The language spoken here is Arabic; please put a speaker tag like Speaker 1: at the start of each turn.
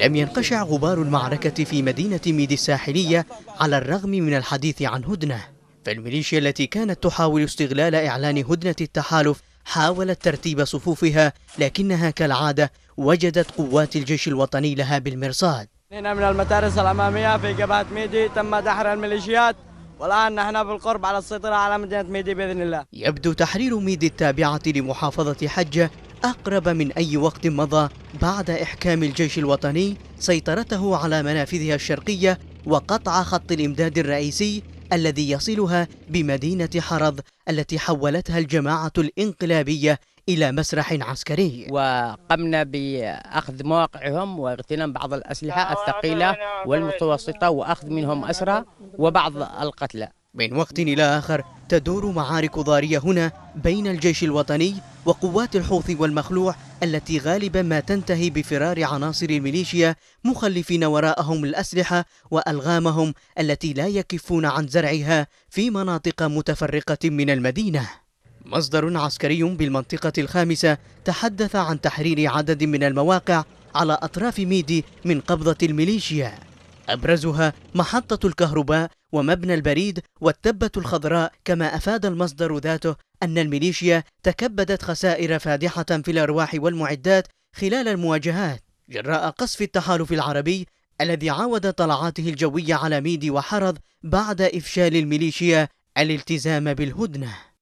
Speaker 1: لم ينقشع غبار المعركة في مدينة ميد الساحلية على الرغم من الحديث عن هدنة فالميليشيا التي كانت تحاول استغلال إعلان هدنة التحالف حاولت ترتيب صفوفها لكنها كالعادة وجدت قوات الجيش الوطني لها بالمرصاد
Speaker 2: هنا من المدارس الأمامية في جبهة ميدي تم دحر الميليشيات والآن نحن بالقرب على السيطرة على مدينة ميدي بإذن الله
Speaker 1: يبدو تحرير ميدي التابعة لمحافظة حجة أقرب من أي وقت مضى بعد إحكام الجيش الوطني سيطرته على منافذها الشرقية وقطع خط الإمداد الرئيسي الذي يصلها بمدينة حرض التي حولتها الجماعة الإنقلابية إلى مسرح عسكري
Speaker 2: وقمنا بأخذ مواقعهم واغتنام بعض الأسلحة الثقيلة والمتوسطة وأخذ منهم أسرى وبعض القتلى
Speaker 1: من وقت إلى آخر تدور معارك ضارية هنا بين الجيش الوطني وقوات الحوثي والمخلوع التي غالبا ما تنتهي بفرار عناصر الميليشيا مخلفين وراءهم الأسلحة وألغامهم التي لا يكفون عن زرعها في مناطق متفرقة من المدينة مصدر عسكري بالمنطقة الخامسة تحدث عن تحرير عدد من المواقع على أطراف ميدي من قبضة الميليشيا أبرزها محطة الكهرباء ومبنى البريد والتبة الخضراء كما أفاد المصدر ذاته أن الميليشيا تكبدت خسائر فادحة في الأرواح والمعدات خلال المواجهات جراء قصف التحالف العربي الذي عاود طلعاته الجوية على ميدي وحرض بعد إفشال الميليشيا الالتزام بالهدنه